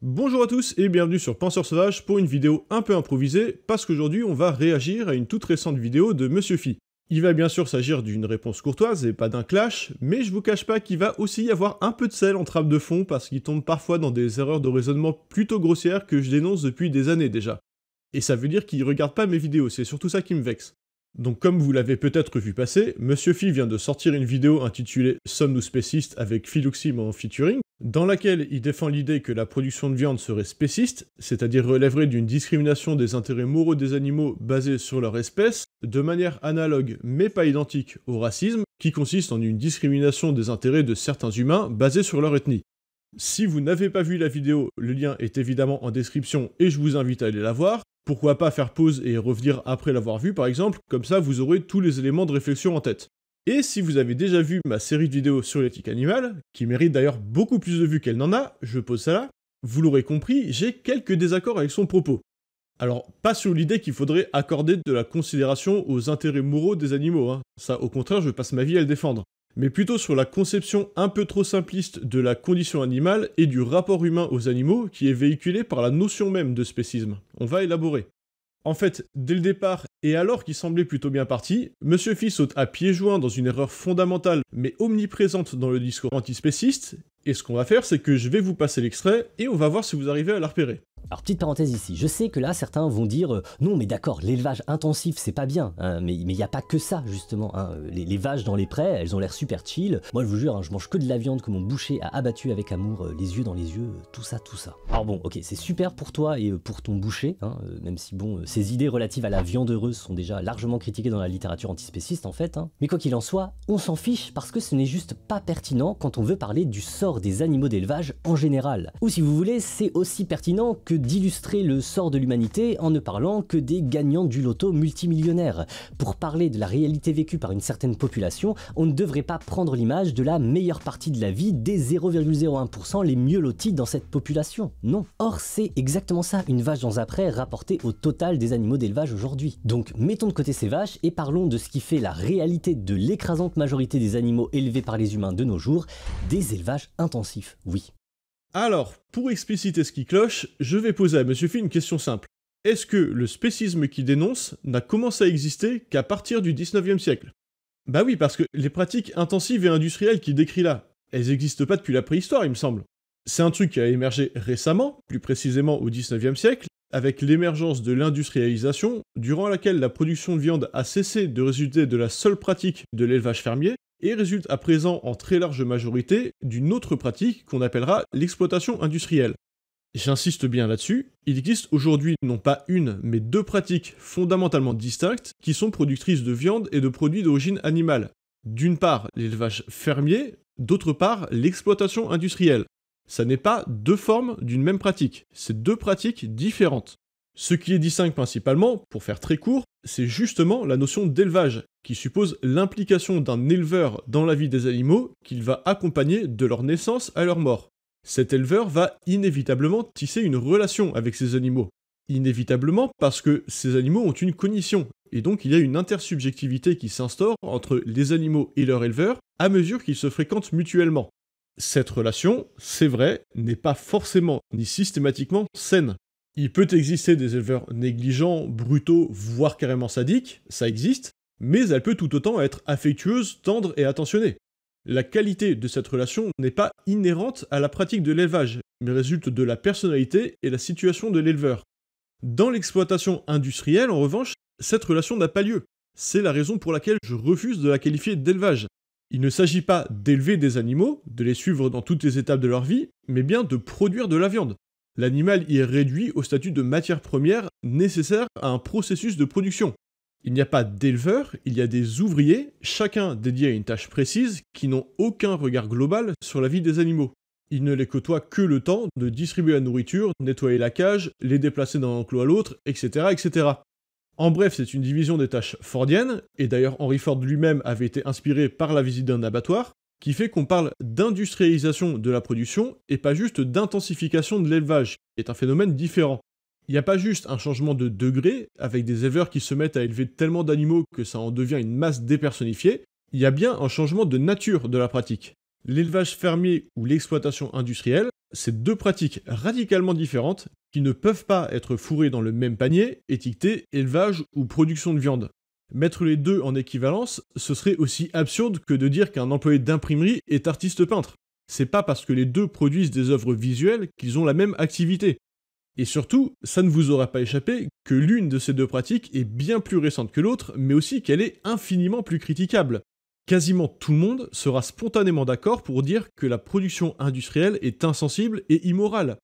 Bonjour à tous et bienvenue sur Penseur Sauvage pour une vidéo un peu improvisée parce qu'aujourd'hui on va réagir à une toute récente vidéo de Monsieur Phi. Il va bien sûr s'agir d'une réponse courtoise et pas d'un clash, mais je vous cache pas qu'il va aussi y avoir un peu de sel en trappe de fond parce qu'il tombe parfois dans des erreurs de raisonnement plutôt grossières que je dénonce depuis des années déjà. Et ça veut dire qu'il regarde pas mes vidéos, c'est surtout ça qui me vexe. Donc comme vous l'avez peut-être vu passer, Monsieur Phi vient de sortir une vidéo intitulée Sommes-nous spécistes avec Philoxime en featuring, dans laquelle il défend l'idée que la production de viande serait spéciste, c'est-à-dire relèverait d'une discrimination des intérêts moraux des animaux basés sur leur espèce, de manière analogue mais pas identique au racisme, qui consiste en une discrimination des intérêts de certains humains basés sur leur ethnie. Si vous n'avez pas vu la vidéo, le lien est évidemment en description et je vous invite à aller la voir. Pourquoi pas faire pause et revenir après l'avoir vue par exemple, comme ça vous aurez tous les éléments de réflexion en tête. Et si vous avez déjà vu ma série de vidéos sur l'éthique animale, qui mérite d'ailleurs beaucoup plus de vues qu'elle n'en a, je pose ça là, vous l'aurez compris, j'ai quelques désaccords avec son propos. Alors, pas sur l'idée qu'il faudrait accorder de la considération aux intérêts moraux des animaux, hein. ça au contraire je passe ma vie à le défendre, mais plutôt sur la conception un peu trop simpliste de la condition animale et du rapport humain aux animaux qui est véhiculée par la notion même de spécisme. On va élaborer. En fait, dès le départ, et alors qu'il semblait plutôt bien parti, Monsieur Fils saute à pieds joints dans une erreur fondamentale mais omniprésente dans le discours antispéciste, et ce qu'on va faire, c'est que je vais vous passer l'extrait et on va voir si vous arrivez à la repérer. Alors petite parenthèse ici, je sais que là certains vont dire euh, non mais d'accord l'élevage intensif c'est pas bien, hein, mais il n'y a pas que ça justement, hein. les, vaches dans les prés elles ont l'air super chill, moi je vous jure hein, je mange que de la viande que mon boucher a abattue avec amour, euh, les yeux dans les yeux, tout ça tout ça. Alors bon ok c'est super pour toi et euh, pour ton boucher, même si bon ces idées relatives à la viande heureuse sont déjà largement critiquées dans la littérature antispéciste en fait, mais quoi qu'il en soit on s'en fiche parce que ce n'est juste pas pertinent quand on veut parler du sort des animaux d'élevage en général, ou si vous voulez c'est aussi pertinent que que d'illustrer le sort de l'humanité en ne parlant que des gagnants du loto multimillionnaire. Pour parler de la réalité vécue par une certaine population, on ne devrait pas prendre l'image de la meilleure partie de la vie des 0,01% les mieux lotis dans cette population, non. Or c'est exactement ça, une vache dans un rapportée au total des animaux d'élevage aujourd'hui. Donc mettons de côté ces vaches et parlons de ce qui fait la réalité de l'écrasante majorité des animaux élevés par les humains de nos jours, des élevages intensifs, oui. Alors, pour expliciter ce qui cloche, je vais poser à Monsieur Phi une question simple. Est-ce que le spécisme qu'il dénonce n'a commencé à exister qu'à partir du 19e siècle Bah oui, parce que les pratiques intensives et industrielles qu'il décrit là, elles n'existent pas depuis la préhistoire, il me semble. C'est un truc qui a émergé récemment, plus précisément au 19e siècle, avec l'émergence de l'industrialisation, durant laquelle la production de viande a cessé de résulter de la seule pratique de l'élevage fermier et résulte à présent en très large majorité d'une autre pratique qu'on appellera l'exploitation industrielle. J'insiste bien là-dessus, il existe aujourd'hui non pas une, mais deux pratiques fondamentalement distinctes qui sont productrices de viande et de produits d'origine animale. D'une part, l'élevage fermier, d'autre part, l'exploitation industrielle. Ça n'est pas deux formes d'une même pratique, c'est deux pratiques différentes. Ce qui les distingue principalement, pour faire très court, c'est justement la notion d'élevage, qui suppose l'implication d'un éleveur dans la vie des animaux qu'il va accompagner de leur naissance à leur mort. Cet éleveur va inévitablement tisser une relation avec ces animaux. Inévitablement parce que ces animaux ont une cognition, et donc il y a une intersubjectivité qui s'instaure entre les animaux et leur éleveur à mesure qu'ils se fréquentent mutuellement. Cette relation, c'est vrai, n'est pas forcément ni systématiquement saine, il peut exister des éleveurs négligents, brutaux, voire carrément sadiques, ça existe, mais elle peut tout autant être affectueuse, tendre et attentionnée. La qualité de cette relation n'est pas inhérente à la pratique de l'élevage, mais résulte de la personnalité et la situation de l'éleveur. Dans l'exploitation industrielle, en revanche, cette relation n'a pas lieu. C'est la raison pour laquelle je refuse de la qualifier d'élevage. Il ne s'agit pas d'élever des animaux, de les suivre dans toutes les étapes de leur vie, mais bien de produire de la viande l'animal y est réduit au statut de matière première nécessaire à un processus de production. Il n'y a pas d'éleveurs, il y a des ouvriers, chacun dédié à une tâche précise, qui n'ont aucun regard global sur la vie des animaux. Ils ne les côtoient que le temps de distribuer la nourriture, nettoyer la cage, les déplacer d'un enclos à l'autre, etc., etc. En bref, c'est une division des tâches fordiennes, et d'ailleurs Henry Ford lui-même avait été inspiré par la visite d'un abattoir, qui fait qu'on parle d'industrialisation de la production et pas juste d'intensification de l'élevage, qui est un phénomène différent. Il n'y a pas juste un changement de degré, avec des éleveurs qui se mettent à élever tellement d'animaux que ça en devient une masse dépersonnifiée, il y a bien un changement de nature de la pratique. L'élevage fermier ou l'exploitation industrielle, c'est deux pratiques radicalement différentes qui ne peuvent pas être fourrées dans le même panier, étiquetées élevage ou production de viande. Mettre les deux en équivalence, ce serait aussi absurde que de dire qu'un employé d'imprimerie est artiste peintre. C'est pas parce que les deux produisent des œuvres visuelles qu'ils ont la même activité. Et surtout, ça ne vous aura pas échappé que l'une de ces deux pratiques est bien plus récente que l'autre, mais aussi qu'elle est infiniment plus critiquable. Quasiment tout le monde sera spontanément d'accord pour dire que la production industrielle est insensible et immorale.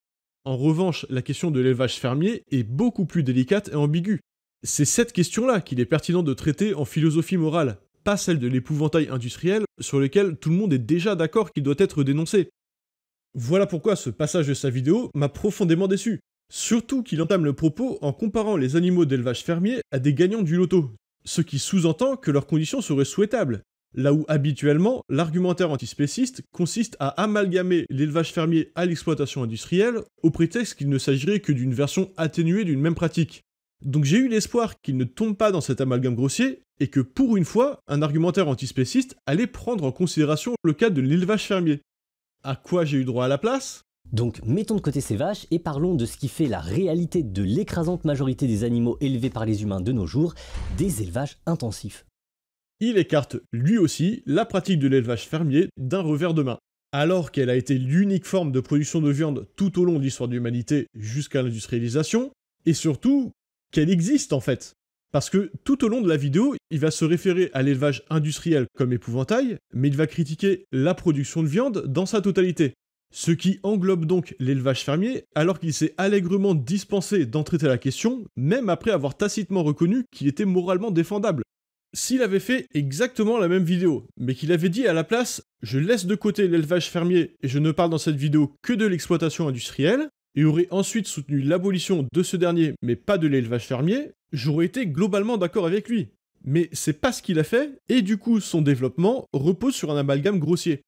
En revanche, la question de l'élevage fermier est beaucoup plus délicate et ambiguë, c'est cette question-là qu'il est pertinent de traiter en philosophie morale, pas celle de l'épouvantail industriel sur lequel tout le monde est déjà d'accord qu'il doit être dénoncé. Voilà pourquoi ce passage de sa vidéo m'a profondément déçu, surtout qu'il entame le propos en comparant les animaux d'élevage fermier à des gagnants du loto, ce qui sous-entend que leurs conditions seraient souhaitables, là où habituellement l'argumentaire antispéciste consiste à amalgamer l'élevage fermier à l'exploitation industrielle au prétexte qu'il ne s'agirait que d'une version atténuée d'une même pratique. Donc j'ai eu l'espoir qu'il ne tombe pas dans cet amalgame grossier et que pour une fois, un argumentaire antispéciste allait prendre en considération le cas de l'élevage fermier. À quoi j'ai eu droit à la place donc mettons de côté ces vaches et parlons de ce qui fait la réalité de l'écrasante majorité des animaux élevés par les humains de nos jours, des élevages intensifs. Il écarte lui aussi la pratique de l'élevage fermier d'un revers de main. Alors qu'elle a été l'unique forme de production de viande tout au long de l'histoire de l'humanité jusqu'à l'industrialisation, et surtout qu'elle existe en fait. Parce que tout au long de la vidéo, il va se référer à l'élevage industriel comme épouvantail, mais il va critiquer la production de viande dans sa totalité. Ce qui englobe donc l'élevage fermier, alors qu'il s'est allègrement dispensé d'en traiter la question, même après avoir tacitement reconnu qu'il était moralement défendable. S'il avait fait exactement la même vidéo, mais qu'il avait dit à la place je laisse de côté l'élevage fermier et je ne parle dans cette vidéo que de l'exploitation industrielle, et aurait ensuite soutenu l'abolition de ce dernier, mais pas de l'élevage fermier, j'aurais été globalement d'accord avec lui. Mais c'est pas ce qu'il a fait, et du coup son développement repose sur un amalgame grossier.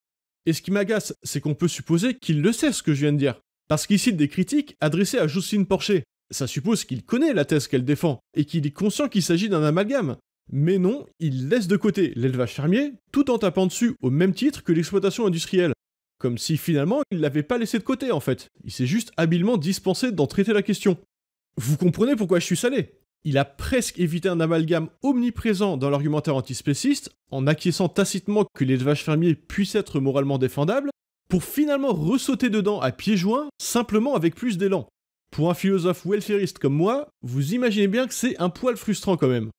Et ce qui m'agace, c'est qu'on peut supposer qu'il le sait ce que je viens de dire, parce qu'il cite des critiques adressées à Justine Porcher. Ça suppose qu'il connaît la thèse qu'elle défend, et qu'il est conscient qu'il s'agit d'un amalgame. Mais non, il laisse de côté l'élevage fermier, tout en tapant dessus au même titre que l'exploitation industrielle, comme si finalement il l'avait pas laissé de côté en fait. Il s'est juste habilement dispensé d'en traiter la question. Vous comprenez pourquoi je suis salé Il a presque évité un amalgame omniprésent dans l'argumentaire antispéciste en acquiesçant tacitement que l'élevage fermier puisse être moralement défendable pour finalement ressauter dedans à pieds joints simplement avec plus d'élan. Pour un philosophe welfariste comme moi, vous imaginez bien que c'est un poil frustrant quand même.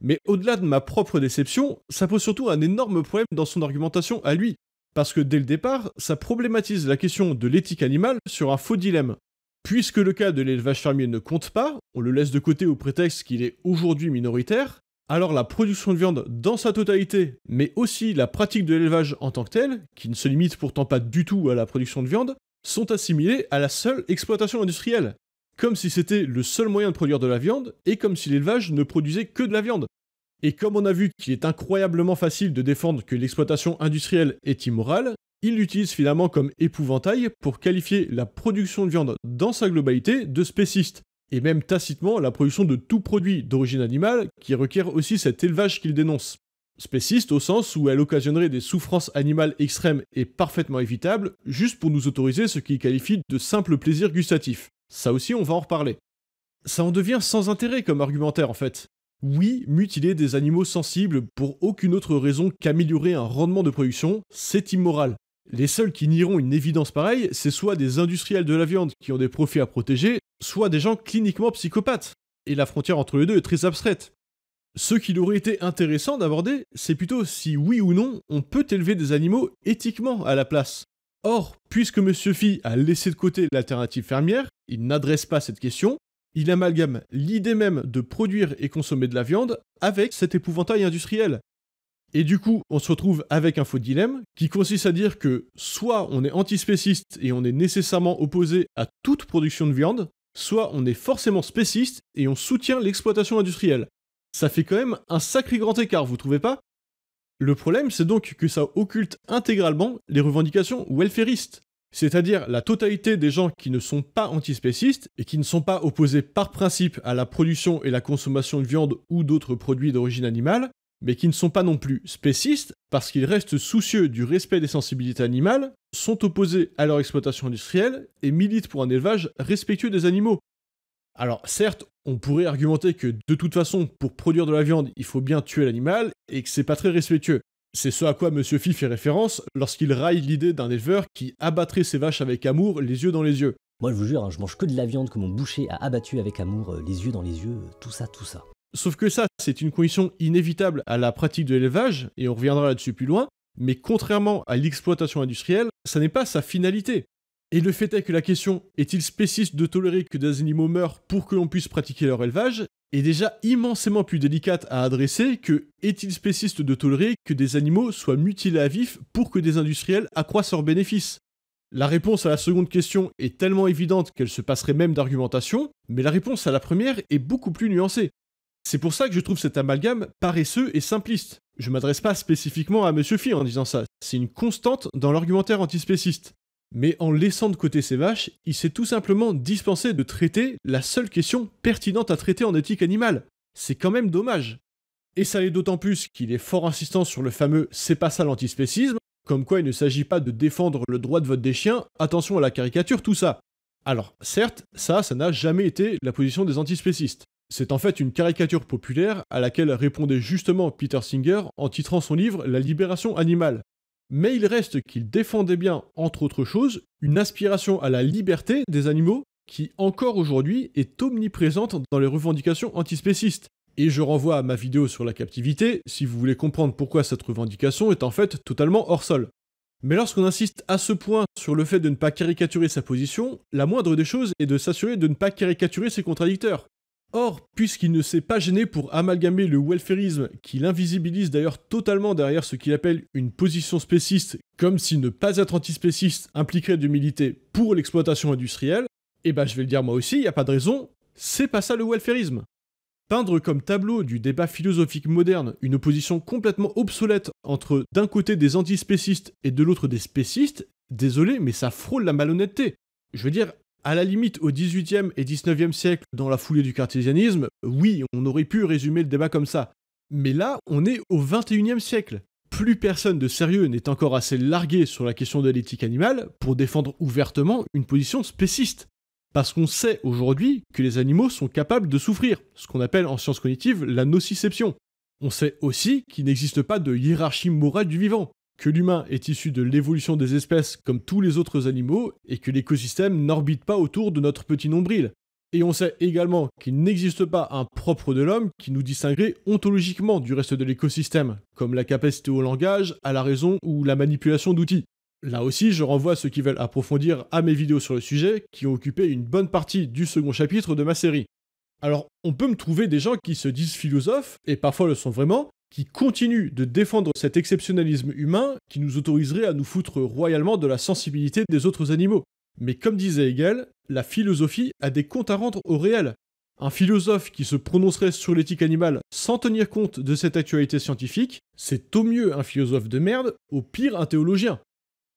Mais au-delà de ma propre déception, ça pose surtout un énorme problème dans son argumentation à lui, parce que dès le départ, ça problématise la question de l'éthique animale sur un faux dilemme. Puisque le cas de l'élevage fermier ne compte pas, on le laisse de côté au prétexte qu'il est aujourd'hui minoritaire, alors la production de viande dans sa totalité, mais aussi la pratique de l'élevage en tant que telle, qui ne se limite pourtant pas du tout à la production de viande, sont assimilées à la seule exploitation industrielle, comme si c'était le seul moyen de produire de la viande et comme si l'élevage ne produisait que de la viande, et comme on a vu qu'il est incroyablement facile de défendre que l'exploitation industrielle est immorale, il l'utilise finalement comme épouvantail pour qualifier la production de viande dans sa globalité de spéciste, et même tacitement la production de tout produit d'origine animale qui requiert aussi cet élevage qu'il dénonce. Spéciste au sens où elle occasionnerait des souffrances animales extrêmes et parfaitement évitables, juste pour nous autoriser ce qu'il qualifie de simple plaisir gustatif. Ça aussi, on va en reparler. Ça en devient sans intérêt comme argumentaire en fait. Oui, mutiler des animaux sensibles pour aucune autre raison qu'améliorer un rendement de production, c'est immoral. Les seuls qui nieront une évidence pareille, c'est soit des industriels de la viande qui ont des profits à protéger, soit des gens cliniquement psychopathes. Et la frontière entre les deux est très abstraite. Ce qu'il aurait été intéressant d'aborder, c'est plutôt si oui ou non on peut élever des animaux éthiquement à la place. Or, puisque M. Phi a laissé de côté l'alternative fermière, il n'adresse pas cette question, il amalgame l'idée même de produire et consommer de la viande avec cet épouvantail industriel. Et du coup, on se retrouve avec un faux dilemme qui consiste à dire que soit on est antispéciste et on est nécessairement opposé à toute production de viande, soit on est forcément spéciste et on soutient l'exploitation industrielle. Ça fait quand même un sacré grand écart, vous trouvez pas Le problème, c'est donc que ça occulte intégralement les revendications welfaristes c'est-à-dire la totalité des gens qui ne sont pas antispécistes et qui ne sont pas opposés par principe à la production et la consommation de viande ou d'autres produits d'origine animale, mais qui ne sont pas non plus spécistes parce qu'ils restent soucieux du respect des sensibilités animales, sont opposés à leur exploitation industrielle et militent pour un élevage respectueux des animaux. Alors certes, on pourrait argumenter que de toute façon, pour produire de la viande, il faut bien tuer l'animal et que c'est pas très respectueux. C'est ce à quoi Monsieur Fi fait référence lorsqu'il raille l'idée d'un éleveur qui abattrait ses vaches avec amour, les yeux dans les yeux. Moi je vous jure, hein, je mange que de la viande que mon boucher a abattue avec amour, euh, les yeux dans les yeux, tout ça, tout ça. Sauf que ça, c'est une condition inévitable à la pratique de l'élevage, et on reviendra là-dessus plus loin, mais contrairement à l'exploitation industrielle, ça n'est pas sa finalité. Et le fait est que la question est-il spéciste de tolérer que des animaux meurent pour que l'on puisse pratiquer leur élevage est déjà immensément plus délicate à adresser que est-il spéciste de tolérer que des animaux soient mutilés à vif pour que des industriels accroissent leurs bénéfices La réponse à la seconde question est tellement évidente qu'elle se passerait même d'argumentation, mais la réponse à la première est beaucoup plus nuancée. C'est pour ça que je trouve cet amalgame paresseux et simpliste. Je m'adresse pas spécifiquement à Monsieur Phi en disant ça, c'est une constante dans l'argumentaire antispéciste mais en laissant de côté ses vaches, il s'est tout simplement dispensé de traiter la seule question pertinente à traiter en éthique animale. C'est quand même dommage. Et ça l'est d'autant plus qu'il est fort insistant sur le fameux c'est pas ça l'antispécisme, comme quoi il ne s'agit pas de défendre le droit de vote des chiens, attention à la caricature, tout ça. Alors, certes, ça, ça n'a jamais été la position des antispécistes. C'est en fait une caricature populaire à laquelle répondait justement Peter Singer en titrant son livre La libération animale, mais il reste qu'il défendait bien, entre autres choses, une aspiration à la liberté des animaux qui, encore aujourd'hui, est omniprésente dans les revendications antispécistes. Et je renvoie à ma vidéo sur la captivité si vous voulez comprendre pourquoi cette revendication est en fait totalement hors sol. Mais lorsqu'on insiste à ce point sur le fait de ne pas caricaturer sa position, la moindre des choses est de s'assurer de ne pas caricaturer ses contradicteurs. Or, puisqu'il ne s'est pas gêné pour amalgamer le welfarisme, qui l'invisibilise d'ailleurs totalement derrière ce qu'il appelle une position spéciste, comme si ne pas être antispéciste impliquerait de militer pour l'exploitation industrielle, et eh ben je vais le dire moi aussi, il a pas de raison, c'est pas ça le welférisme. Peindre comme tableau du débat philosophique moderne une opposition complètement obsolète entre d'un côté des antispécistes et de l'autre des spécistes, désolé, mais ça frôle la malhonnêteté. Je veux dire, à la limite, au 18e et 19e siècle, dans la foulée du cartésianisme, oui, on aurait pu résumer le débat comme ça. Mais là, on est au 21e siècle. Plus personne de sérieux n'est encore assez largué sur la question de l'éthique animale pour défendre ouvertement une position spéciste. Parce qu'on sait aujourd'hui que les animaux sont capables de souffrir, ce qu'on appelle en sciences cognitives la nociception. On sait aussi qu'il n'existe pas de hiérarchie morale du vivant, que l'humain est issu de l'évolution des espèces comme tous les autres animaux et que l'écosystème n'orbite pas autour de notre petit nombril. Et on sait également qu'il n'existe pas un propre de l'homme qui nous distinguerait ontologiquement du reste de l'écosystème, comme la capacité au langage, à la raison ou la manipulation d'outils. Là aussi, je renvoie ceux qui veulent approfondir à mes vidéos sur le sujet, qui ont occupé une bonne partie du second chapitre de ma série. Alors, on peut me trouver des gens qui se disent philosophes, et parfois le sont vraiment, qui continue de défendre cet exceptionnalisme humain qui nous autoriserait à nous foutre royalement de la sensibilité des autres animaux. Mais comme disait Hegel, la philosophie a des comptes à rendre au réel. Un philosophe qui se prononcerait sur l'éthique animale sans tenir compte de cette actualité scientifique, c'est au mieux un philosophe de merde, au pire un théologien.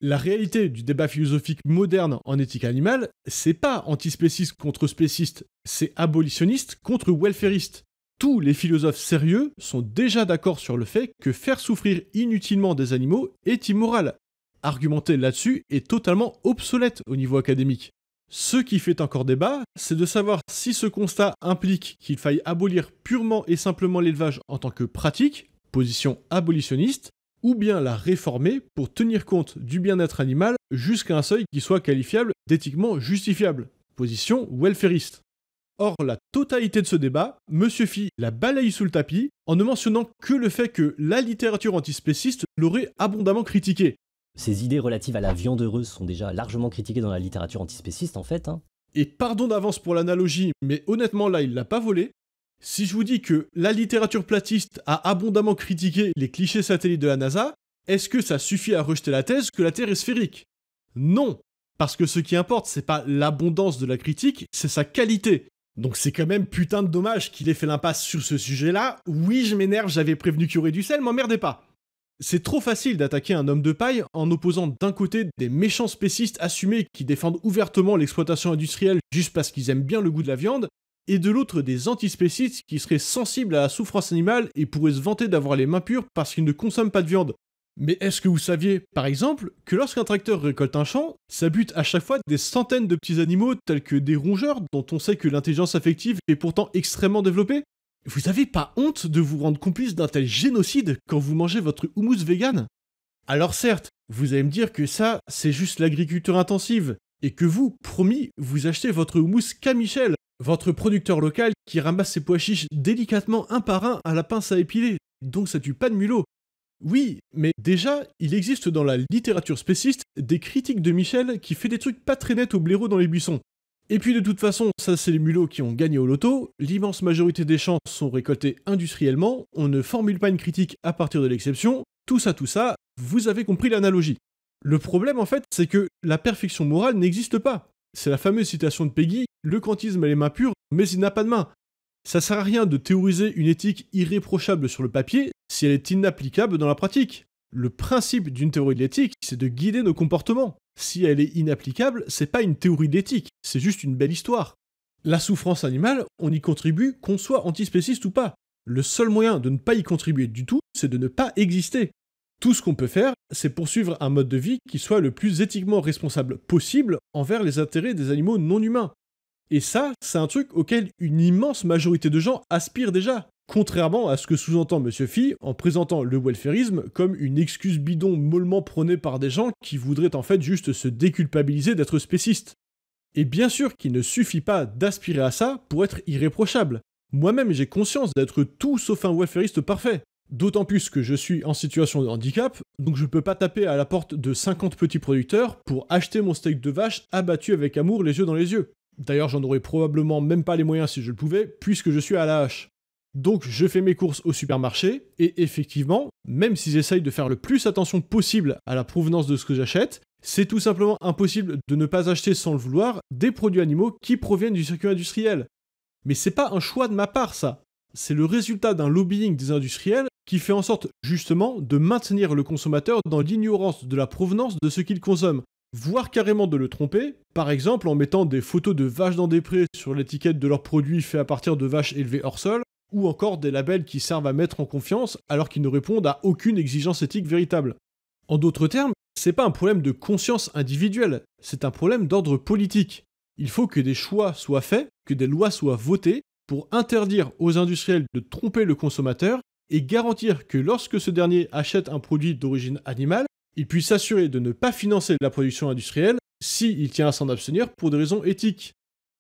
La réalité du débat philosophique moderne en éthique animale, c'est pas antispéciste contre spéciste, c'est abolitionniste contre welfariste tous les philosophes sérieux sont déjà d'accord sur le fait que faire souffrir inutilement des animaux est immoral. Argumenter là-dessus est totalement obsolète au niveau académique. Ce qui fait encore débat, c'est de savoir si ce constat implique qu'il faille abolir purement et simplement l'élevage en tant que pratique, position abolitionniste, ou bien la réformer pour tenir compte du bien-être animal jusqu'à un seuil qui soit qualifiable d'éthiquement justifiable, position welfariste. Or, la totalité de ce débat, Monsieur Phi la balaye sous le tapis en ne mentionnant que le fait que la littérature antispéciste l'aurait abondamment critiqué. Ces idées relatives à la viande heureuse sont déjà largement critiquées dans la littérature antispéciste en fait. Hein. Et pardon d'avance pour l'analogie, mais honnêtement là il l'a pas volé. Si je vous dis que la littérature platiste a abondamment critiqué les clichés satellites de la NASA, est-ce que ça suffit à rejeter la thèse que la Terre est sphérique Non, parce que ce qui importe, c'est pas l'abondance de la critique, c'est sa qualité. Donc c'est quand même putain de dommage qu'il ait fait l'impasse sur ce sujet-là. Oui, je m'énerve, j'avais prévenu qu'il y aurait du sel, m'emmerdez pas. C'est trop facile d'attaquer un homme de paille en opposant d'un côté des méchants spécistes assumés qui défendent ouvertement l'exploitation industrielle juste parce qu'ils aiment bien le goût de la viande, et de l'autre des antispécistes qui seraient sensibles à la souffrance animale et pourraient se vanter d'avoir les mains pures parce qu'ils ne consomment pas de viande. Mais est-ce que vous saviez, par exemple, que lorsqu'un tracteur récolte un champ, ça bute à chaque fois des centaines de petits animaux tels que des rongeurs dont on sait que l'intelligence affective est pourtant extrêmement développée Vous avez pas honte de vous rendre complice d'un tel génocide quand vous mangez votre houmous vegan Alors certes, vous allez me dire que ça, c'est juste l'agriculture intensive, et que vous, promis, vous achetez votre houmous Camichel, votre producteur local qui ramasse ses pois chiches délicatement un par un à la pince à épiler, donc ça tue pas de mulot. Oui, mais déjà, il existe dans la littérature spéciste des critiques de Michel qui fait des trucs pas très nets au blaireau dans les buissons. Et puis de toute façon, ça c'est les mulots qui ont gagné au loto, l'immense majorité des champs sont récoltés industriellement, on ne formule pas une critique à partir de l'exception, tout ça, tout ça, vous avez compris l'analogie. Le problème en fait, c'est que la perfection morale n'existe pas. C'est la fameuse citation de Peggy, le quantisme a les mains pures, mais il n'a pas de main. Ça sert à rien de théoriser une éthique irréprochable sur le papier si elle est inapplicable dans la pratique. Le principe d'une théorie de l'éthique, c'est de guider nos comportements. Si elle est inapplicable, c'est pas une théorie d'éthique, c'est juste une belle histoire. La souffrance animale, on y contribue qu'on soit antispéciste ou pas. Le seul moyen de ne pas y contribuer du tout, c'est de ne pas exister. Tout ce qu'on peut faire, c'est poursuivre un mode de vie qui soit le plus éthiquement responsable possible envers les intérêts des animaux non humains. Et ça, c'est un truc auquel une immense majorité de gens aspirent déjà contrairement à ce que sous-entend M. Phi en présentant le welfarisme comme une excuse bidon mollement prônée par des gens qui voudraient en fait juste se déculpabiliser d'être spéciste. Et bien sûr qu'il ne suffit pas d'aspirer à ça pour être irréprochable. Moi-même j'ai conscience d'être tout sauf un welfariste parfait. D'autant plus que je suis en situation de handicap, donc je ne peux pas taper à la porte de 50 petits producteurs pour acheter mon steak de vache abattu avec amour les yeux dans les yeux. D'ailleurs j'en aurais probablement même pas les moyens si je le pouvais, puisque je suis à la hache. Donc je fais mes courses au supermarché et effectivement, même si j'essaye de faire le plus attention possible à la provenance de ce que j'achète, c'est tout simplement impossible de ne pas acheter sans le vouloir des produits animaux qui proviennent du circuit industriel. Mais c'est pas un choix de ma part ça. C'est le résultat d'un lobbying des industriels qui fait en sorte justement de maintenir le consommateur dans l'ignorance de la provenance de ce qu'il consomme, voire carrément de le tromper, par exemple en mettant des photos de vaches dans des prés sur l'étiquette de leurs produits faits à partir de vaches élevées hors sol, ou encore des labels qui servent à mettre en confiance alors qu'ils ne répondent à aucune exigence éthique véritable. En d'autres termes, c'est pas un problème de conscience individuelle, c'est un problème d'ordre politique. Il faut que des choix soient faits, que des lois soient votées pour interdire aux industriels de tromper le consommateur et garantir que lorsque ce dernier achète un produit d'origine animale, il puisse s'assurer de ne pas financer la production industrielle s'il tient à s'en abstenir pour des raisons éthiques.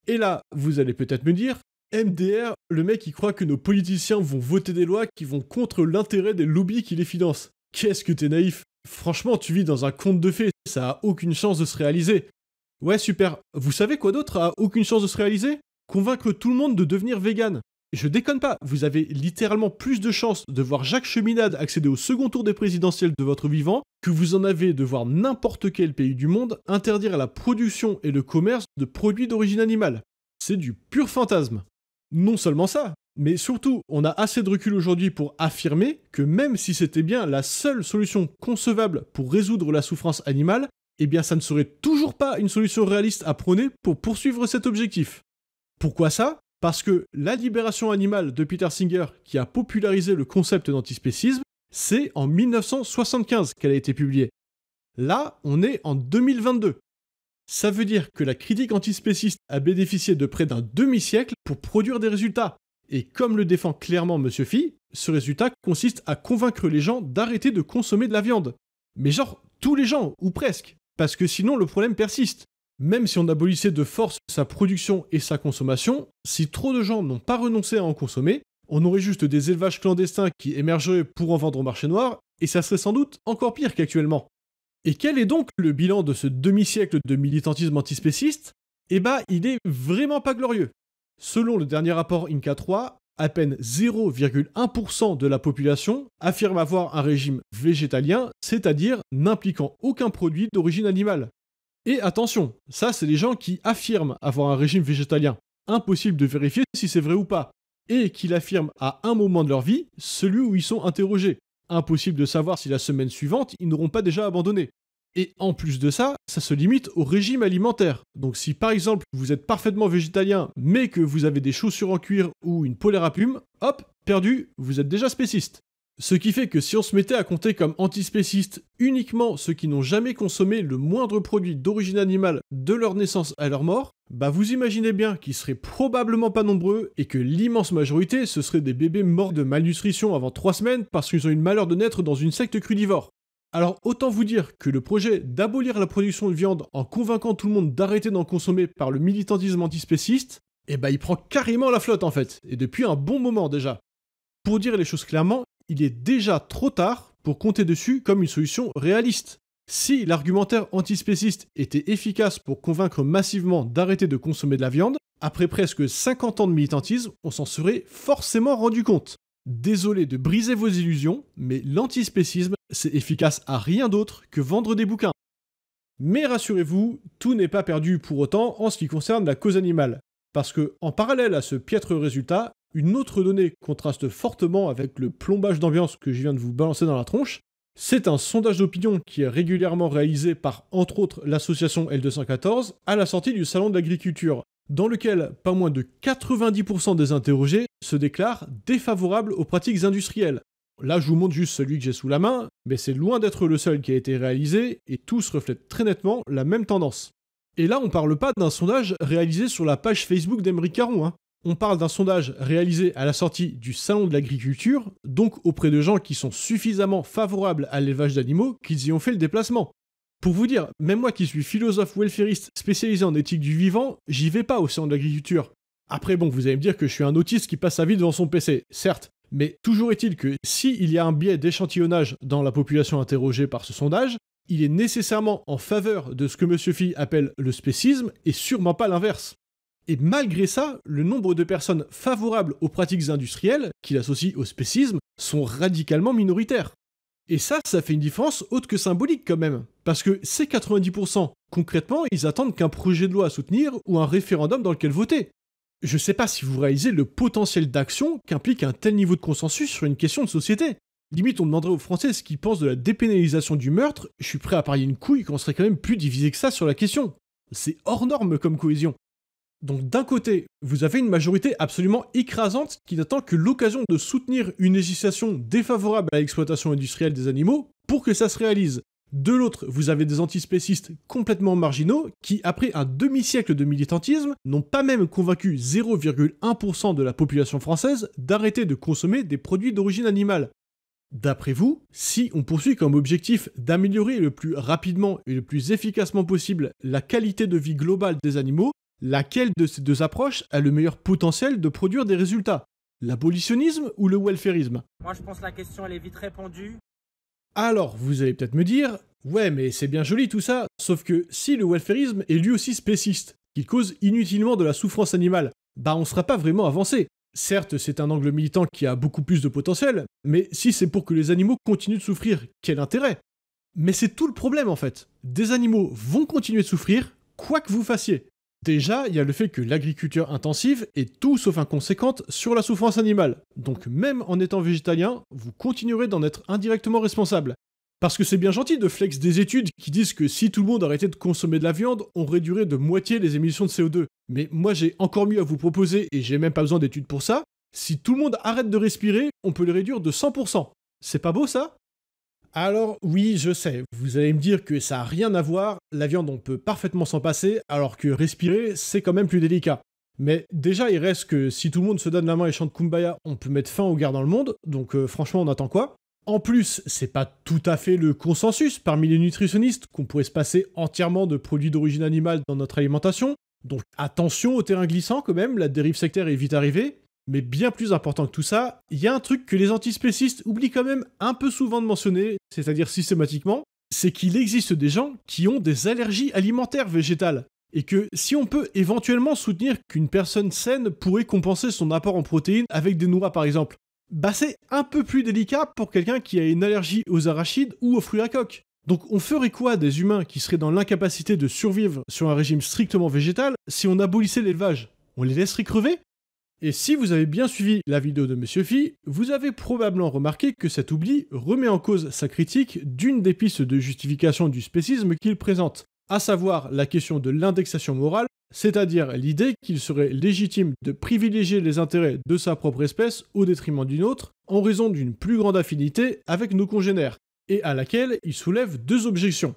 Et là, vous allez peut-être me dire, MDR, le mec qui croit que nos politiciens vont voter des lois qui vont contre l'intérêt des lobbies qui les financent. Qu'est-ce que t'es naïf Franchement, tu vis dans un conte de fées, ça a aucune chance de se réaliser. Ouais, super. Vous savez quoi d'autre a aucune chance de se réaliser Convaincre tout le monde de devenir vegan. Je déconne pas, vous avez littéralement plus de chances de voir Jacques Cheminade accéder au second tour des présidentielles de votre vivant que vous en avez de voir n'importe quel pays du monde interdire la production et le commerce de produits d'origine animale. C'est du pur fantasme non seulement ça, mais surtout, on a assez de recul aujourd'hui pour affirmer que même si c'était bien la seule solution concevable pour résoudre la souffrance animale, eh bien ça ne serait toujours pas une solution réaliste à prôner pour poursuivre cet objectif. Pourquoi ça Parce que la libération animale de Peter Singer, qui a popularisé le concept d'antispécisme, c'est en 1975 qu'elle a été publiée. Là, on est en 2022. Ça veut dire que la critique antispéciste a bénéficié de près d'un demi-siècle pour produire des résultats. Et comme le défend clairement Monsieur Phi, ce résultat consiste à convaincre les gens d'arrêter de consommer de la viande. Mais genre, tous les gens, ou presque. Parce que sinon, le problème persiste. Même si on abolissait de force sa production et sa consommation, si trop de gens n'ont pas renoncé à en consommer, on aurait juste des élevages clandestins qui émergeraient pour en vendre au marché noir, et ça serait sans doute encore pire qu'actuellement. Et quel est donc le bilan de ce demi-siècle de militantisme antispéciste Eh bah, il est vraiment pas glorieux. Selon le dernier rapport Inca 3, à peine 0,1% de la population affirme avoir un régime végétalien, c'est-à-dire n'impliquant aucun produit d'origine animale. Et attention, ça c'est les gens qui affirment avoir un régime végétalien. Impossible de vérifier si c'est vrai ou pas. Et qui l'affirment à un moment de leur vie, celui où ils sont interrogés impossible de savoir si la semaine suivante, ils n'auront pas déjà abandonné. Et en plus de ça, ça se limite au régime alimentaire. Donc si par exemple vous êtes parfaitement végétalien, mais que vous avez des chaussures en cuir ou une polaire à plumes, hop, perdu, vous êtes déjà spéciste. Ce qui fait que si on se mettait à compter comme antispécistes uniquement ceux qui n'ont jamais consommé le moindre produit d'origine animale de leur naissance à leur mort, bah vous imaginez bien qu'ils seraient probablement pas nombreux et que l'immense majorité ce seraient des bébés morts de malnutrition avant 3 semaines parce qu'ils ont eu le malheur de naître dans une secte crudivore. Alors autant vous dire que le projet d'abolir la production de viande en convainquant tout le monde d'arrêter d'en consommer par le militantisme antispéciste, eh bah il prend carrément la flotte en fait, et depuis un bon moment déjà. Pour dire les choses clairement, il est déjà trop tard pour compter dessus comme une solution réaliste. Si l'argumentaire antispéciste était efficace pour convaincre massivement d'arrêter de consommer de la viande, après presque 50 ans de militantisme, on s'en serait forcément rendu compte. Désolé de briser vos illusions, mais l'antispécisme, c'est efficace à rien d'autre que vendre des bouquins. Mais rassurez-vous, tout n'est pas perdu pour autant en ce qui concerne la cause animale. Parce que, en parallèle à ce piètre résultat, une autre donnée contraste fortement avec le plombage d'ambiance que je viens de vous balancer dans la tronche, c'est un sondage d'opinion qui est régulièrement réalisé par, entre autres, l'association L214 à la sortie du Salon de l'Agriculture, dans lequel pas moins de 90% des interrogés se déclarent défavorables aux pratiques industrielles. Là, je vous montre juste celui que j'ai sous la main, mais c'est loin d'être le seul qui a été réalisé, et tous reflètent très nettement la même tendance. Et là, on parle pas d'un sondage réalisé sur la page Facebook d'Emery Caron, hein. On parle d'un sondage réalisé à la sortie du Salon de l'agriculture, donc auprès de gens qui sont suffisamment favorables à l'élevage d'animaux qu'ils y ont fait le déplacement. Pour vous dire, même moi qui suis philosophe welfariste spécialisé en éthique du vivant, j'y vais pas au Salon de l'agriculture. Après bon, vous allez me dire que je suis un autiste qui passe sa vie devant son PC, certes, mais toujours est-il que s'il y a un biais d'échantillonnage dans la population interrogée par ce sondage, il est nécessairement en faveur de ce que M. Phi appelle le spécisme et sûrement pas l'inverse. Et malgré ça, le nombre de personnes favorables aux pratiques industrielles, qu'il associe au spécisme, sont radicalement minoritaires. Et ça, ça fait une différence haute que symbolique quand même. Parce que c'est 90%, concrètement, ils attendent qu'un projet de loi à soutenir ou un référendum dans lequel voter. Je sais pas si vous réalisez le potentiel d'action qu'implique un tel niveau de consensus sur une question de société. Limite, on demanderait aux Français ce qu'ils pensent de la dépénalisation du meurtre, je suis prêt à parier une couille qu'on serait quand même plus divisé que ça sur la question. C'est hors norme comme cohésion. Donc d'un côté, vous avez une majorité absolument écrasante qui n'attend que l'occasion de soutenir une législation défavorable à l'exploitation industrielle des animaux pour que ça se réalise. De l'autre, vous avez des antispécistes complètement marginaux qui, après un demi-siècle de militantisme, n'ont pas même convaincu 0,1% de la population française d'arrêter de consommer des produits d'origine animale. D'après vous, si on poursuit comme objectif d'améliorer le plus rapidement et le plus efficacement possible la qualité de vie globale des animaux, Laquelle de ces deux approches a le meilleur potentiel de produire des résultats L'abolitionnisme ou le welfarisme Moi je pense que la question elle est vite répondue. Alors vous allez peut-être me dire, ouais mais c'est bien joli tout ça, sauf que si le welfarisme est lui aussi spéciste, qu'il cause inutilement de la souffrance animale, bah on sera pas vraiment avancé. Certes c'est un angle militant qui a beaucoup plus de potentiel, mais si c'est pour que les animaux continuent de souffrir, quel intérêt Mais c'est tout le problème en fait. Des animaux vont continuer de souffrir, quoi que vous fassiez. Déjà, il y a le fait que l'agriculture intensive est tout sauf inconséquente sur la souffrance animale, donc même en étant végétalien, vous continuerez d'en être indirectement responsable. Parce que c'est bien gentil de flex des études qui disent que si tout le monde arrêtait de consommer de la viande, on réduirait de moitié les émissions de CO2. Mais moi j'ai encore mieux à vous proposer, et j'ai même pas besoin d'études pour ça, si tout le monde arrête de respirer, on peut les réduire de 100%. C'est pas beau ça alors oui, je sais, vous allez me dire que ça n'a rien à voir, la viande on peut parfaitement s'en passer, alors que respirer c'est quand même plus délicat. Mais déjà il reste que si tout le monde se donne la main et chante Kumbaya, on peut mettre fin aux guerres dans le monde, donc euh, franchement on attend quoi en plus, c'est pas tout à fait le consensus parmi les nutritionnistes qu'on pourrait se passer entièrement de produits d'origine animale dans notre alimentation, donc attention au terrain glissant quand même, la dérive sectaire est vite arrivée, mais bien plus important que tout ça, il y a un truc que les antispécistes oublient quand même un peu souvent de mentionner, c'est-à-dire systématiquement, c'est qu'il existe des gens qui ont des allergies alimentaires végétales. Et que si on peut éventuellement soutenir qu'une personne saine pourrait compenser son apport en protéines avec des noix par exemple, bah c'est un peu plus délicat pour quelqu'un qui a une allergie aux arachides ou aux fruits à coque. Donc on ferait quoi des humains qui seraient dans l'incapacité de survivre sur un régime strictement végétal si on abolissait l'élevage On les laisserait crever et si vous avez bien suivi la vidéo de Monsieur Phi, vous avez probablement remarqué que cet oubli remet en cause sa critique d'une des pistes de justification du spécisme qu'il présente, à savoir la question de l'indexation morale, c'est-à-dire l'idée qu'il serait légitime de privilégier les intérêts de sa propre espèce au détriment d'une autre, en raison d'une plus grande affinité avec nos congénères, et à laquelle il soulève deux objections.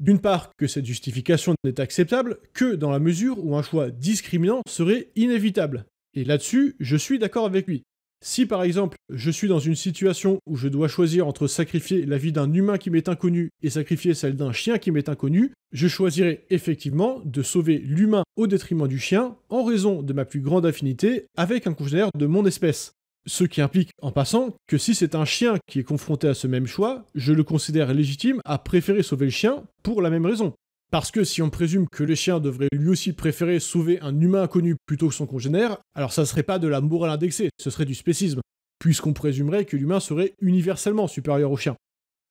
D'une part, que cette justification n'est acceptable que dans la mesure où un choix discriminant serait inévitable, et là-dessus, je suis d'accord avec lui. Si par exemple, je suis dans une situation où je dois choisir entre sacrifier la vie d'un humain qui m'est inconnu et sacrifier celle d'un chien qui m'est inconnu, je choisirais effectivement de sauver l'humain au détriment du chien en raison de ma plus grande affinité avec un congénère de mon espèce. Ce qui implique, en passant, que si c'est un chien qui est confronté à ce même choix, je le considère légitime à préférer sauver le chien pour la même raison. Parce que si on présume que le chien devrait lui aussi préférer sauver un humain inconnu plutôt que son congénère, alors ça serait pas de la morale indexée, ce serait du spécisme, puisqu'on présumerait que l'humain serait universellement supérieur au chien.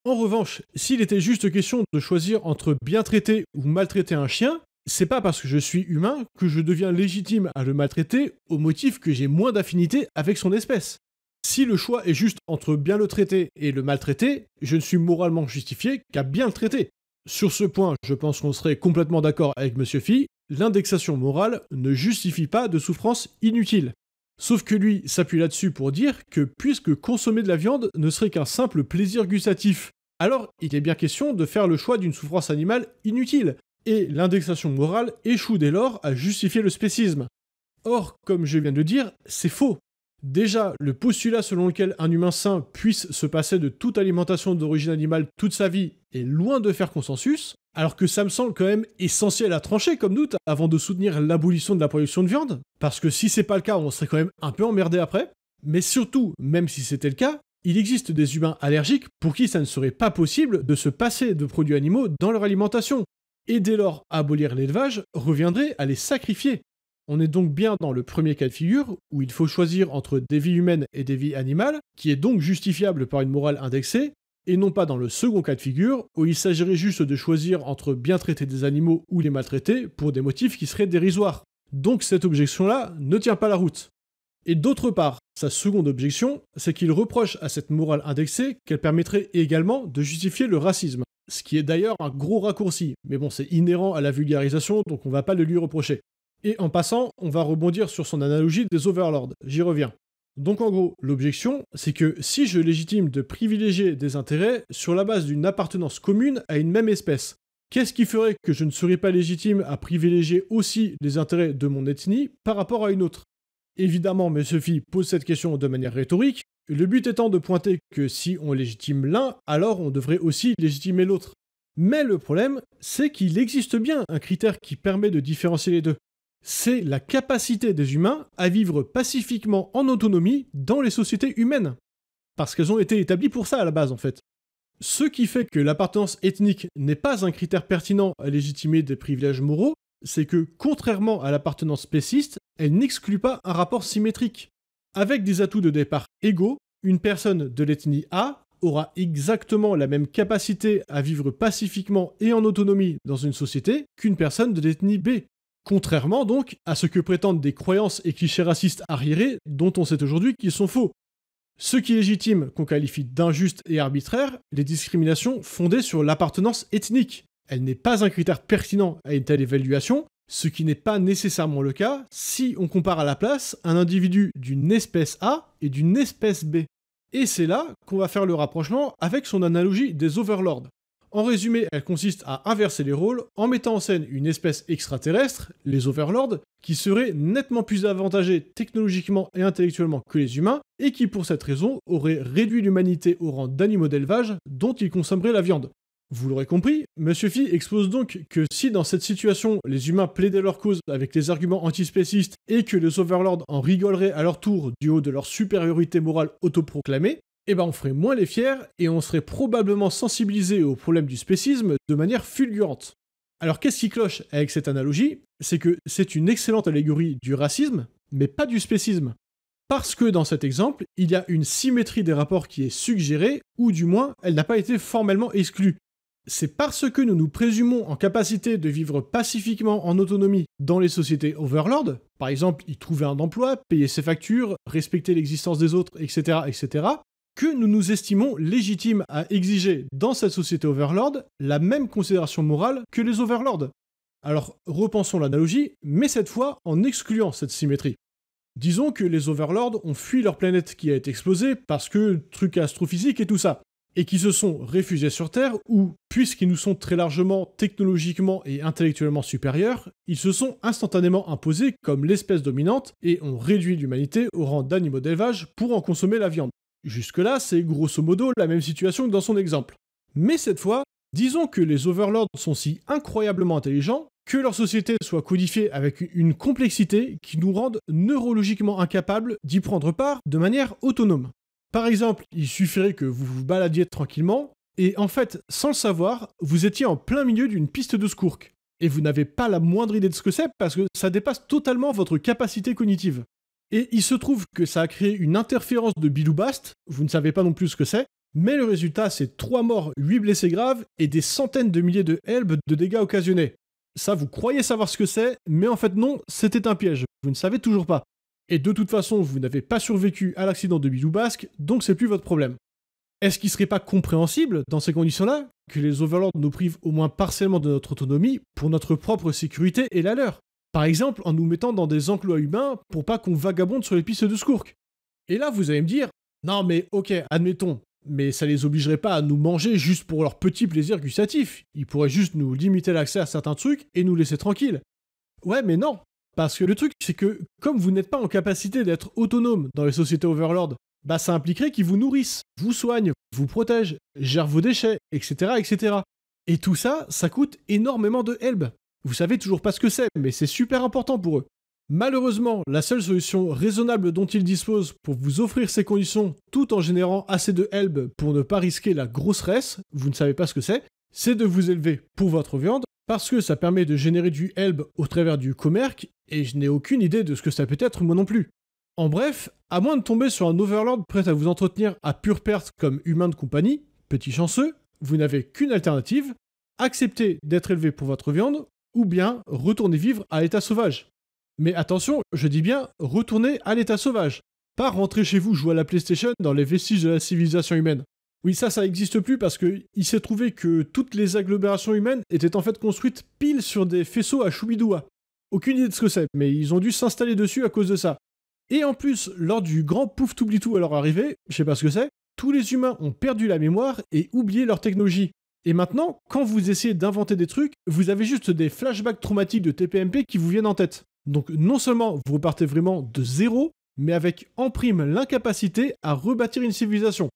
En revanche, s'il était juste question de choisir entre bien traiter ou maltraiter un chien, c'est pas parce que je suis humain que je deviens légitime à le maltraiter au motif que j'ai moins d'affinité avec son espèce. Si le choix est juste entre bien le traiter et le maltraiter, je ne suis moralement justifié qu'à bien le traiter. Sur ce point, je pense qu'on serait complètement d'accord avec Monsieur Phi, l'indexation morale ne justifie pas de souffrance inutile. Sauf que lui s'appuie là-dessus pour dire que puisque consommer de la viande ne serait qu'un simple plaisir gustatif, alors il est bien question de faire le choix d'une souffrance animale inutile, et l'indexation morale échoue dès lors à justifier le spécisme. Or, comme je viens de le dire, c'est faux. Déjà, le postulat selon lequel un humain sain puisse se passer de toute alimentation d'origine animale toute sa vie est loin de faire consensus, alors que ça me semble quand même essentiel à trancher comme doute avant de soutenir l'abolition de la production de viande, parce que si c'est pas le cas, on serait quand même un peu emmerdé après. Mais surtout, même si c'était le cas, il existe des humains allergiques pour qui ça ne serait pas possible de se passer de produits animaux dans leur alimentation, et dès lors abolir l'élevage reviendrait à les sacrifier. On est donc bien dans le premier cas de figure, où il faut choisir entre des vies humaines et des vies animales, qui est donc justifiable par une morale indexée, et non pas dans le second cas de figure, où il s'agirait juste de choisir entre bien traiter des animaux ou les maltraiter pour des motifs qui seraient dérisoires. Donc cette objection-là ne tient pas la route. Et d'autre part, sa seconde objection, c'est qu'il reproche à cette morale indexée qu'elle permettrait également de justifier le racisme, ce qui est d'ailleurs un gros raccourci, mais bon c'est inhérent à la vulgarisation donc on va pas le lui reprocher. Et en passant, on va rebondir sur son analogie des overlords, j'y reviens. Donc en gros, l'objection, c'est que si je légitime de privilégier des intérêts sur la base d'une appartenance commune à une même espèce, qu'est-ce qui ferait que je ne serais pas légitime à privilégier aussi les intérêts de mon ethnie par rapport à une autre Évidemment, mais Sophie pose cette question de manière rhétorique, le but étant de pointer que si on légitime l'un, alors on devrait aussi légitimer l'autre. Mais le problème, c'est qu'il existe bien un critère qui permet de différencier les deux c'est la capacité des humains à vivre pacifiquement en autonomie dans les sociétés humaines. Parce qu'elles ont été établies pour ça à la base en fait. Ce qui fait que l'appartenance ethnique n'est pas un critère pertinent à légitimer des privilèges moraux, c'est que, contrairement à l'appartenance spéciste, elle n'exclut pas un rapport symétrique. Avec des atouts de départ égaux, une personne de l'ethnie A aura exactement la même capacité à vivre pacifiquement et en autonomie dans une société qu'une personne de l'ethnie B, Contrairement donc à ce que prétendent des croyances et clichés racistes arriérés dont on sait aujourd'hui qu'ils sont faux. Ce qui légitime, qu'on qualifie d'injuste et arbitraire, les discriminations fondées sur l'appartenance ethnique. Elle n'est pas un critère pertinent à une telle évaluation, ce qui n'est pas nécessairement le cas si on compare à la place un individu d'une espèce A et d'une espèce B. Et c'est là qu'on va faire le rapprochement avec son analogie des overlords. En résumé, elle consiste à inverser les rôles en mettant en scène une espèce extraterrestre, les Overlords, qui serait nettement plus avantagée technologiquement et intellectuellement que les humains, et qui pour cette raison aurait réduit l'humanité au rang d'animaux d'élevage dont ils consommeraient la viande. Vous l'aurez compris, Monsieur Phi expose donc que si dans cette situation les humains plaidaient leur cause avec des arguments antispécistes et que les Overlords en rigoleraient à leur tour du haut de leur supériorité morale autoproclamée, eh ben on ferait moins les fiers et on serait probablement sensibilisé aux problèmes du spécisme de manière fulgurante. Alors qu'est-ce qui cloche avec cette analogie C'est que c'est une excellente allégorie du racisme, mais pas du spécisme. Parce que dans cet exemple, il y a une symétrie des rapports qui est suggérée, ou du moins elle n'a pas été formellement exclue. C'est parce que nous nous présumons en capacité de vivre pacifiquement en autonomie dans les sociétés overlord, par exemple y trouver un emploi, payer ses factures, respecter l'existence des autres, etc., etc., que nous nous estimons légitimes à exiger dans cette société overlord la même considération morale que les overlords. Alors repensons l'analogie, mais cette fois en excluant cette symétrie. Disons que les overlords ont fui leur planète qui a été explosée parce que truc astrophysique et tout ça, et qui se sont réfugiés sur Terre où, puisqu'ils nous sont très largement technologiquement et intellectuellement supérieurs, ils se sont instantanément imposés comme l'espèce dominante et ont réduit l'humanité au rang d'animaux d'élevage pour en consommer la viande. Jusque-là, c'est grosso modo la même situation que dans son exemple. Mais cette fois, disons que les overlords sont si incroyablement intelligents que leur société soit codifiée avec une complexité qui nous rende neurologiquement incapables d'y prendre part de manière autonome. Par exemple, il suffirait que vous vous baladiez tranquillement, et en fait, sans le savoir, vous étiez en plein milieu d'une piste de skurk. et vous n'avez pas la moindre idée de ce que c'est parce que ça dépasse totalement votre capacité cognitive. Et il se trouve que ça a créé une interférence de Biloubast, vous ne savez pas non plus ce que c'est, mais le résultat c'est 3 morts, 8 blessés graves et des centaines de milliers de helbes de dégâts occasionnés. Ça vous croyez savoir ce que c'est, mais en fait non, c'était un piège, vous ne savez toujours pas. Et de toute façon, vous n'avez pas survécu à l'accident de Biloubast, donc c'est plus votre problème. Est-ce qu'il serait pas compréhensible, dans ces conditions-là, que les Overlords nous privent au moins partiellement de notre autonomie pour notre propre sécurité et la leur par exemple, en nous mettant dans des enclos humains pour pas qu'on vagabonde sur les pistes de Skourk. Et là, vous allez me dire, non mais ok, admettons, mais ça les obligerait pas à nous manger juste pour leur petit plaisir gustatif. Ils pourraient juste nous limiter l'accès à certains trucs et nous laisser tranquilles. Ouais, mais non. Parce que le truc, c'est que comme vous n'êtes pas en capacité d'être autonome dans les sociétés Overlord, bah ça impliquerait qu'ils vous nourrissent, vous soignent, vous protègent, gèrent vos déchets, etc., etc. Et tout ça, ça coûte énormément de helb. Vous savez toujours pas ce que c'est, mais c'est super important pour eux. Malheureusement, la seule solution raisonnable dont ils disposent pour vous offrir ces conditions tout en générant assez de Helb pour ne pas risquer la grossesse vous ne savez pas ce que c'est, c'est de vous élever pour votre viande parce que ça permet de générer du Helb au travers du Commerc, et je n'ai aucune idée de ce que ça peut être moi non plus. En bref, à moins de tomber sur un overlord prêt à vous entretenir à pure perte comme humain de compagnie, petit chanceux, vous n'avez qu'une alternative, accepter d'être élevé pour votre viande ou bien retourner vivre à l'état sauvage. Mais attention, je dis bien retourner à l'état sauvage, pas rentrer chez vous jouer à la PlayStation dans les vestiges de la civilisation humaine. Oui, ça, ça n'existe plus parce qu'il s'est trouvé que toutes les agglomérations humaines étaient en fait construites pile sur des faisceaux à Choubidoua. Aucune idée de ce que c'est, mais ils ont dû s'installer dessus à cause de ça. Et en plus, lors du grand pouf tout à leur arrivée, je sais pas ce que c'est, tous les humains ont perdu la mémoire et oublié leur technologie. Et maintenant, quand vous essayez d'inventer des trucs, vous avez juste des flashbacks traumatiques de TPMP qui vous viennent en tête. Donc non seulement vous repartez vraiment de zéro, mais avec en prime l'incapacité à rebâtir une civilisation.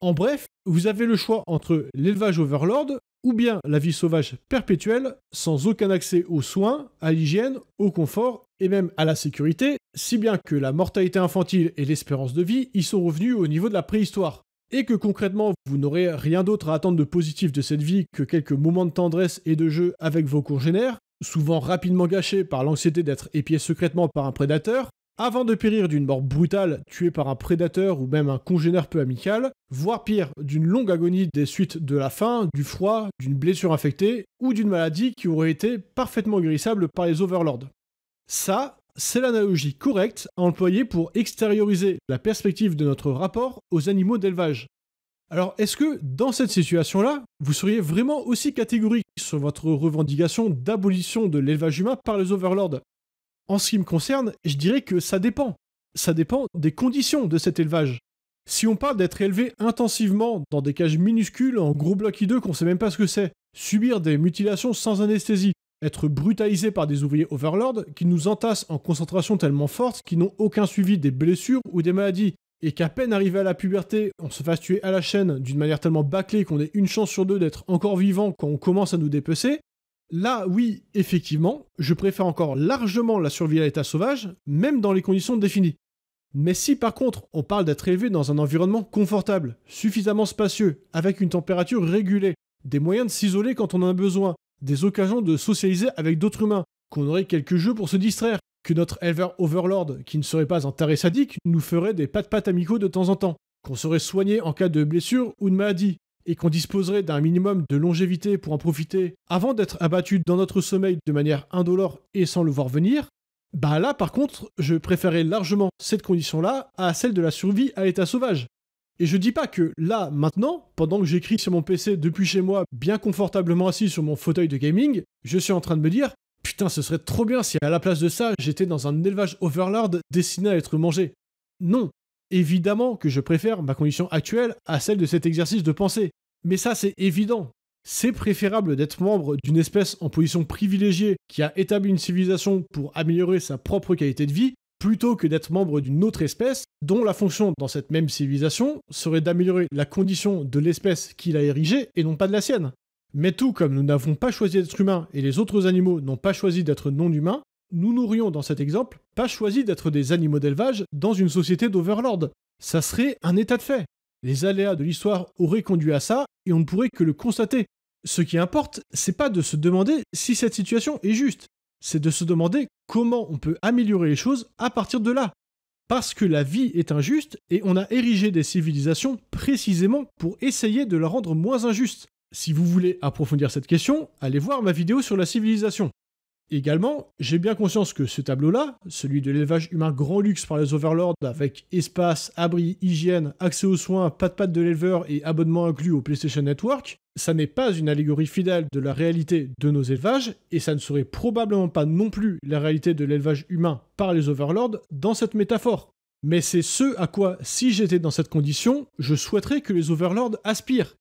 En bref, vous avez le choix entre l'élevage overlord ou bien la vie sauvage perpétuelle sans aucun accès aux soins, à l'hygiène, au confort et même à la sécurité, si bien que la mortalité infantile et l'espérance de vie y sont revenus au niveau de la préhistoire et que concrètement vous n'aurez rien d'autre à attendre de positif de cette vie que quelques moments de tendresse et de jeu avec vos congénères, souvent rapidement gâchés par l'anxiété d'être épiés secrètement par un prédateur, avant de périr d'une mort brutale tuée par un prédateur ou même un congénère peu amical, voire pire, d'une longue agonie des suites de la faim, du froid, d'une blessure infectée ou d'une maladie qui aurait été parfaitement guérissable par les overlords. Ça, c'est l'analogie correcte à employer pour extérioriser la perspective de notre rapport aux animaux d'élevage. Alors est-ce que dans cette situation-là, vous seriez vraiment aussi catégorique sur votre revendication d'abolition de l'élevage humain par les overlords En ce qui me concerne, je dirais que ça dépend. Ça dépend des conditions de cet élevage. Si on parle d'être élevé intensivement dans des cages minuscules en gros blocs hideux qu'on sait même pas ce que c'est, subir des mutilations sans anesthésie, être brutalisé par des ouvriers Overlord qui nous entassent en concentration tellement forte qu'ils n'ont aucun suivi des blessures ou des maladies, et qu'à peine arrivé à la puberté, on se fasse tuer à la chaîne d'une manière tellement bâclée qu'on ait une chance sur deux d'être encore vivant quand on commence à nous dépecer, là oui, effectivement, je préfère encore largement la survie à l'état sauvage, même dans les conditions définies. Mais si par contre on parle d'être élevé dans un environnement confortable, suffisamment spacieux, avec une température régulée, des moyens de s'isoler quand on en a besoin, des occasions de socialiser avec d'autres humains, qu'on aurait quelques jeux pour se distraire, que notre Elver Overlord, qui ne serait pas un taré sadique, nous ferait des pattes-pattes amicaux de temps en temps, qu'on serait soigné en cas de blessure ou de maladie, et qu'on disposerait d'un minimum de longévité pour en profiter avant d'être abattu dans notre sommeil de manière indolore et sans le voir venir, bah là par contre, je préférais largement cette condition-là à celle de la survie à l'état sauvage, et je dis pas que là, maintenant, pendant que j'écris sur mon PC depuis chez moi, bien confortablement assis sur mon fauteuil de gaming, je suis en train de me dire Putain, ce serait trop bien si à la place de ça, j'étais dans un élevage overlord destiné à être mangé. Non, évidemment que je préfère ma condition actuelle à celle de cet exercice de pensée. Mais ça, c'est évident. C'est préférable d'être membre d'une espèce en position privilégiée qui a établi une civilisation pour améliorer sa propre qualité de vie plutôt que d'être membre d'une autre espèce dont la fonction dans cette même civilisation serait d'améliorer la condition de l'espèce qu'il a érigée et non pas de la sienne. Mais tout comme nous n'avons pas choisi d'être humains et les autres animaux n'ont pas choisi d'être non humains, nous n'aurions dans cet exemple pas choisi d'être des animaux d'élevage dans une société d'overlord. Ça serait un état de fait. Les aléas de l'histoire auraient conduit à ça et on ne pourrait que le constater. Ce qui importe, c'est pas de se demander si cette situation est juste, c'est de se demander comment on peut améliorer les choses à partir de là. Parce que la vie est injuste et on a érigé des civilisations précisément pour essayer de la rendre moins injuste. Si vous voulez approfondir cette question, allez voir ma vidéo sur la civilisation. Également, j'ai bien conscience que ce tableau-là, celui de l'élevage humain grand luxe par les overlords avec espace, abri, hygiène, accès aux soins, pas de patte de l'éleveur et abonnement inclus au PlayStation Network, ça n'est pas une allégorie fidèle de la réalité de nos élevages, et ça ne serait probablement pas non plus la réalité de l'élevage humain par les overlords dans cette métaphore. Mais c'est ce à quoi, si j'étais dans cette condition, je souhaiterais que les overlords aspirent.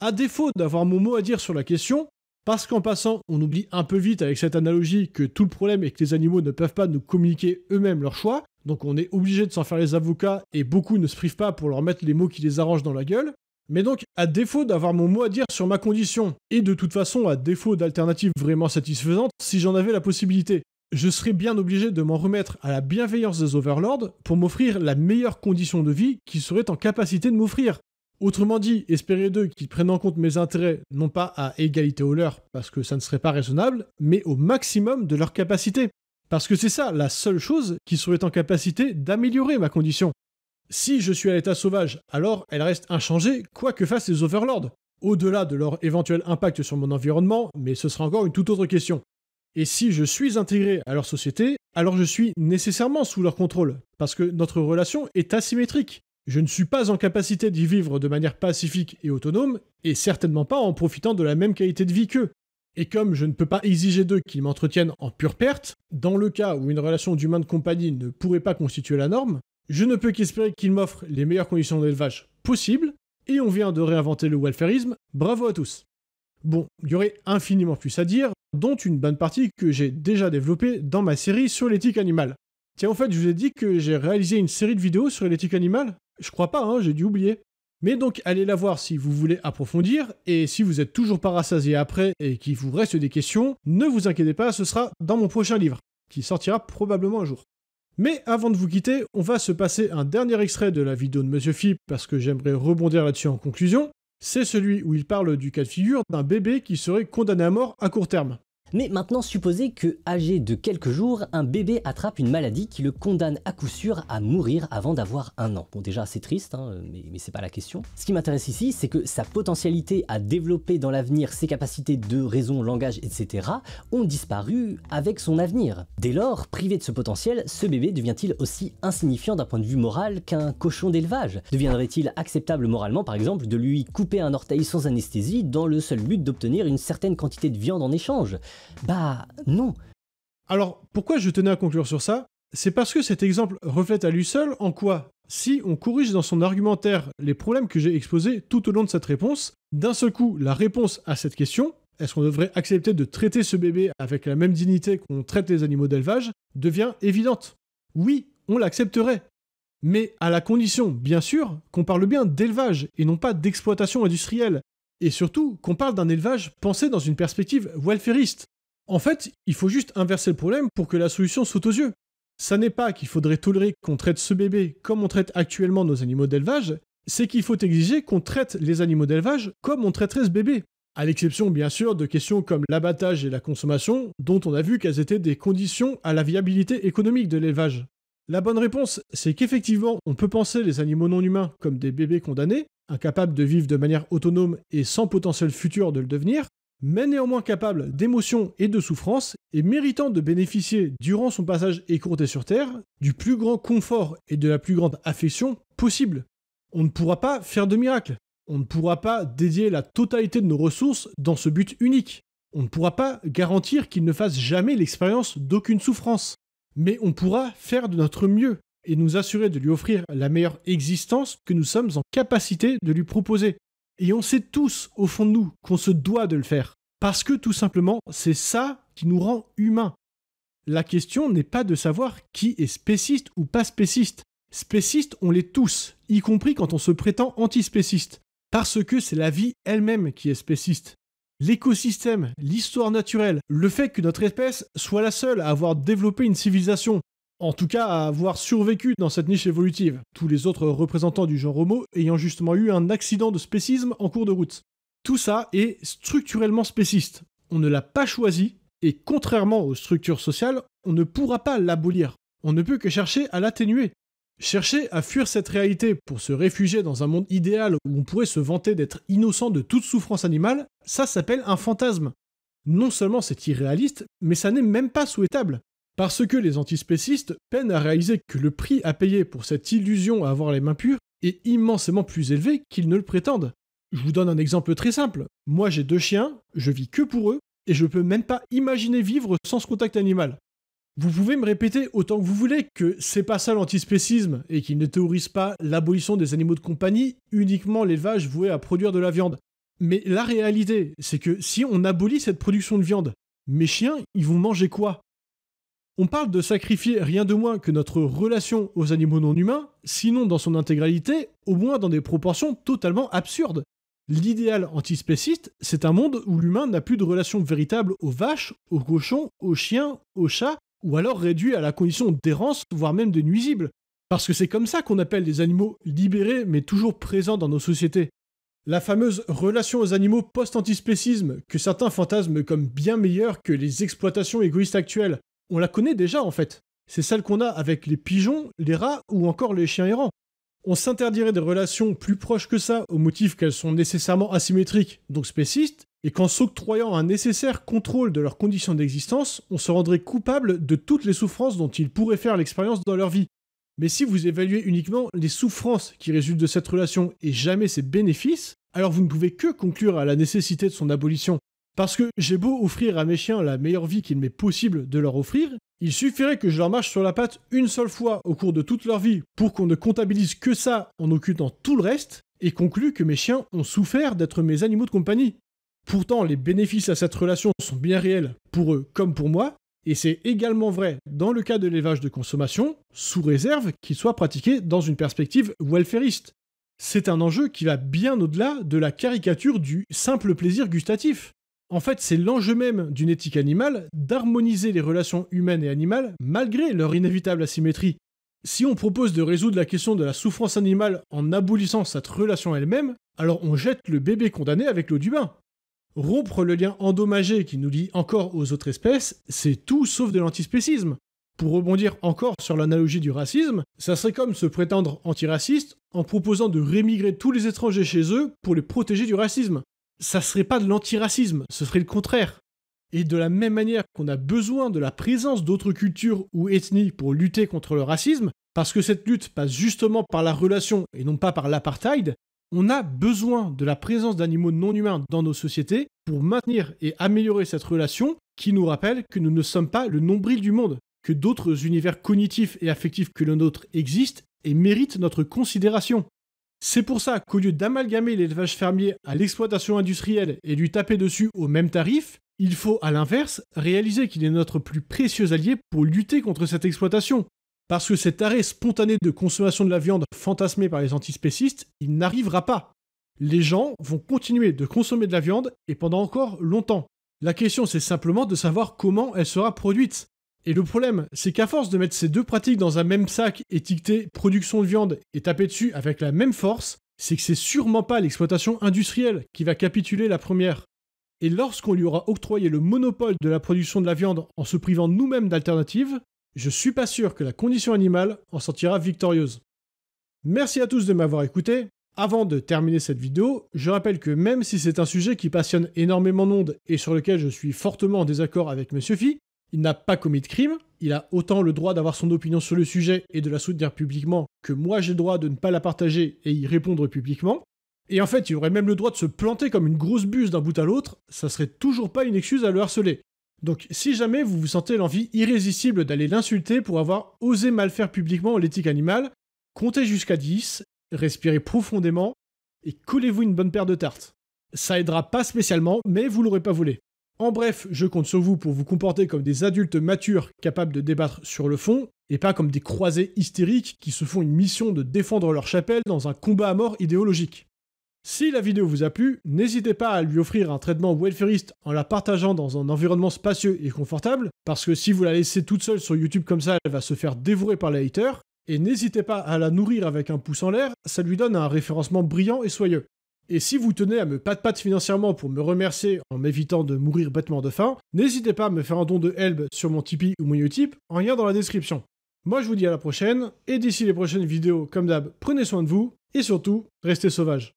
À défaut d'avoir mon mot à dire sur la question, parce qu'en passant, on oublie un peu vite avec cette analogie que tout le problème est que les animaux ne peuvent pas nous communiquer eux-mêmes leurs choix, donc on est obligé de s'en faire les avocats et beaucoup ne se privent pas pour leur mettre les mots qui les arrangent dans la gueule, mais donc, à défaut d'avoir mon mot à dire sur ma condition, et de toute façon à défaut d'alternatives vraiment satisfaisantes si j'en avais la possibilité, je serais bien obligé de m'en remettre à la bienveillance des Overlords pour m'offrir la meilleure condition de vie qu'ils seraient en capacité de m'offrir. Autrement dit, espérer d'eux qu'ils prennent en compte mes intérêts, non pas à égalité aux leur, parce que ça ne serait pas raisonnable, mais au maximum de leur capacité. Parce que c'est ça la seule chose qui serait en capacité d'améliorer ma condition. Si je suis à l'état sauvage, alors elle reste inchangée, quoi que fassent les overlords. Au-delà de leur éventuel impact sur mon environnement, mais ce sera encore une toute autre question. Et si je suis intégré à leur société, alors je suis nécessairement sous leur contrôle, parce que notre relation est asymétrique. Je ne suis pas en capacité d'y vivre de manière pacifique et autonome, et certainement pas en profitant de la même qualité de vie qu'eux. Et comme je ne peux pas exiger d'eux qu'ils m'entretiennent en pure perte, dans le cas où une relation d'humain de compagnie ne pourrait pas constituer la norme, je ne peux qu'espérer qu'il m'offre les meilleures conditions d'élevage possibles, et on vient de réinventer le welfarisme, bravo à tous. Bon, il y aurait infiniment plus à dire, dont une bonne partie que j'ai déjà développée dans ma série sur l'éthique animale. Tiens, en fait, je vous ai dit que j'ai réalisé une série de vidéos sur l'éthique animale Je crois pas, hein, j'ai dû oublier. Mais donc, allez la voir si vous voulez approfondir, et si vous êtes toujours pas après et qu'il vous reste des questions, ne vous inquiétez pas, ce sera dans mon prochain livre, qui sortira probablement un jour. Mais avant de vous quitter, on va se passer un dernier extrait de la vidéo de Monsieur Philippe parce que j'aimerais rebondir là-dessus en conclusion. C'est celui où il parle du cas de figure d'un bébé qui serait condamné à mort à court terme. Mais maintenant, supposez que, âgé de quelques jours, un bébé attrape une maladie qui le condamne à coup sûr à mourir avant d'avoir un an. Bon, déjà, c'est triste, hein, mais, mais c'est pas la question. Ce qui m'intéresse ici, c'est que sa potentialité à développer dans l'avenir ses capacités de raison, langage, etc., ont disparu avec son avenir. Dès lors, privé de ce potentiel, ce bébé devient-il aussi insignifiant d'un point de vue moral qu'un cochon d'élevage Deviendrait-il acceptable moralement, par exemple, de lui couper un orteil sans anesthésie dans le seul but d'obtenir une certaine quantité de viande en échange bah non. Alors pourquoi je tenais à conclure sur ça C'est parce que cet exemple reflète à lui seul en quoi, si on corrige dans son argumentaire les problèmes que j'ai exposés tout au long de cette réponse, d'un seul coup la réponse à cette question, est-ce qu'on devrait accepter de traiter ce bébé avec la même dignité qu'on traite les animaux d'élevage, devient évidente. Oui, on l'accepterait. Mais à la condition, bien sûr, qu'on parle bien d'élevage et non pas d'exploitation industrielle. Et surtout, qu'on parle d'un élevage pensé dans une perspective welfariste, en fait, il faut juste inverser le problème pour que la solution saute aux yeux. Ça n'est pas qu'il faudrait tolérer qu'on traite ce bébé comme on traite actuellement nos animaux d'élevage, c'est qu'il faut exiger qu'on traite les animaux d'élevage comme on traiterait ce bébé. À l'exception, bien sûr, de questions comme l'abattage et la consommation, dont on a vu qu'elles étaient des conditions à la viabilité économique de l'élevage. La bonne réponse, c'est qu'effectivement, on peut penser les animaux non humains comme des bébés condamnés, incapables de vivre de manière autonome et sans potentiel futur de le devenir, mais néanmoins capable d'émotion et de souffrances, et méritant de bénéficier, durant son passage écourté sur Terre, du plus grand confort et de la plus grande affection possible. On ne pourra pas faire de miracle, on ne pourra pas dédier la totalité de nos ressources dans ce but unique, on ne pourra pas garantir qu'il ne fasse jamais l'expérience d'aucune souffrance, mais on pourra faire de notre mieux et nous assurer de lui offrir la meilleure existence que nous sommes en capacité de lui proposer, et on sait tous, au fond de nous, qu'on se doit de le faire. Parce que tout simplement, c'est ça qui nous rend humains. La question n'est pas de savoir qui est spéciste ou pas spéciste. Spéciste, on l'est tous, y compris quand on se prétend antispéciste. Parce que c'est la vie elle-même qui est spéciste. L'écosystème, l'histoire naturelle, le fait que notre espèce soit la seule à avoir développé une civilisation, en tout cas à avoir survécu dans cette niche évolutive, tous les autres représentants du genre Homo ayant justement eu un accident de spécisme en cours de route. Tout ça est structurellement spéciste. On ne l'a pas choisi, et contrairement aux structures sociales, on ne pourra pas l'abolir. On ne peut que chercher à l'atténuer. Chercher à fuir cette réalité pour se réfugier dans un monde idéal où on pourrait se vanter d'être innocent de toute souffrance animale, ça s'appelle un fantasme. Non seulement c'est irréaliste, mais ça n'est même pas souhaitable. Parce que les antispécistes peinent à réaliser que le prix à payer pour cette illusion à avoir les mains pures est immensément plus élevé qu'ils ne le prétendent. Je vous donne un exemple très simple. Moi j'ai deux chiens, je vis que pour eux, et je peux même pas imaginer vivre sans ce contact animal. Vous pouvez me répéter autant que vous voulez que c'est pas ça l'antispécisme et qu'ils ne théorise pas l'abolition des animaux de compagnie, uniquement l'élevage voué à produire de la viande. Mais la réalité, c'est que si on abolit cette production de viande, mes chiens, ils vont manger quoi on parle de sacrifier rien de moins que notre relation aux animaux non humains, sinon dans son intégralité, au moins dans des proportions totalement absurdes. L'idéal antispéciste, c'est un monde où l'humain n'a plus de relation véritable aux vaches, aux cochons, aux chiens, aux chats, ou alors réduit à la condition d'errance, voire même de nuisible. Parce que c'est comme ça qu'on appelle les animaux libérés mais toujours présents dans nos sociétés. La fameuse relation aux animaux post-antispécisme, que certains fantasment comme bien meilleure que les exploitations égoïstes actuelles, on la connaît déjà en fait. C'est celle qu'on a avec les pigeons, les rats ou encore les chiens errants. On s'interdirait des relations plus proches que ça au motif qu'elles sont nécessairement asymétriques, donc spécistes, et qu'en s'octroyant un nécessaire contrôle de leurs conditions d'existence, on se rendrait coupable de toutes les souffrances dont ils pourraient faire l'expérience dans leur vie. Mais si vous évaluez uniquement les souffrances qui résultent de cette relation et jamais ses bénéfices, alors vous ne pouvez que conclure à la nécessité de son abolition. Parce que j'ai beau offrir à mes chiens la meilleure vie qu'il m'est possible de leur offrir, il suffirait que je leur marche sur la patte une seule fois au cours de toute leur vie pour qu'on ne comptabilise que ça en occultant tout le reste et conclue que mes chiens ont souffert d'être mes animaux de compagnie. Pourtant, les bénéfices à cette relation sont bien réels pour eux comme pour moi, et c'est également vrai dans le cas de l'élevage de consommation, sous réserve qu'il soit pratiqué dans une perspective welfariste. C'est un enjeu qui va bien au-delà de la caricature du simple plaisir gustatif. En fait, c'est l'enjeu même d'une éthique animale d'harmoniser les relations humaines et animales malgré leur inévitable asymétrie. Si on propose de résoudre la question de la souffrance animale en abolissant cette relation elle-même, alors on jette le bébé condamné avec l'eau du bain. Rompre le lien endommagé qui nous lie encore aux autres espèces, c'est tout sauf de l'antispécisme. Pour rebondir encore sur l'analogie du racisme, ça serait comme se prétendre antiraciste en proposant de rémigrer tous les étrangers chez eux pour les protéger du racisme ça serait pas de l'antiracisme, ce serait le contraire. Et de la même manière qu'on a besoin de la présence d'autres cultures ou ethnies pour lutter contre le racisme, parce que cette lutte passe justement par la relation et non pas par l'apartheid, on a besoin de la présence d'animaux non humains dans nos sociétés pour maintenir et améliorer cette relation qui nous rappelle que nous ne sommes pas le nombril du monde, que d'autres univers cognitifs et affectifs que le nôtre existent et méritent notre considération. C'est pour ça qu'au lieu d'amalgamer l'élevage fermier à l'exploitation industrielle et lui taper dessus au même tarif, il faut à l'inverse réaliser qu'il est notre plus précieux allié pour lutter contre cette exploitation. Parce que cet arrêt spontané de consommation de la viande fantasmé par les antispécistes, il n'arrivera pas. Les gens vont continuer de consommer de la viande et pendant encore longtemps. La question c'est simplement de savoir comment elle sera produite. Et le problème, c'est qu'à force de mettre ces deux pratiques dans un même sac étiqueté production de viande et taper dessus avec la même force, c'est que c'est sûrement pas l'exploitation industrielle qui va capituler la première. Et lorsqu'on lui aura octroyé le monopole de la production de la viande en se privant nous-mêmes d'alternatives, je suis pas sûr que la condition animale en sortira victorieuse. Merci à tous de m'avoir écouté. Avant de terminer cette vidéo, je rappelle que même si c'est un sujet qui passionne énormément d'ondes et sur lequel je suis fortement en désaccord avec Monsieur Phi, il n'a pas commis de crime, il a autant le droit d'avoir son opinion sur le sujet et de la soutenir publiquement que moi j'ai le droit de ne pas la partager et y répondre publiquement. Et en fait, il aurait même le droit de se planter comme une grosse buse d'un bout à l'autre, ça serait toujours pas une excuse à le harceler. Donc si jamais vous vous sentez l'envie irrésistible d'aller l'insulter pour avoir osé mal faire publiquement l'éthique animale, comptez jusqu'à 10, respirez profondément et collez-vous une bonne paire de tartes. Ça aidera pas spécialement, mais vous l'aurez pas volé. En bref, je compte sur vous pour vous comporter comme des adultes matures capables de débattre sur le fond, et pas comme des croisés hystériques qui se font une mission de défendre leur chapelle dans un combat à mort idéologique. Si la vidéo vous a plu, n'hésitez pas à lui offrir un traitement welfareiste en la partageant dans un environnement spacieux et confortable, parce que si vous la laissez toute seule sur YouTube comme ça, elle va se faire dévorer par les haters, et n'hésitez pas à la nourrir avec un pouce en l'air, ça lui donne un référencement brillant et soyeux. Et si vous tenez à me patte-patte financièrement pour me remercier en m'évitant de mourir bêtement de faim, n'hésitez pas à me faire un don de help sur mon Tipeee ou mon Utip, en lien dans la description. Moi je vous dis à la prochaine, et d'ici les prochaines vidéos, comme d'hab, prenez soin de vous, et surtout, restez sauvages.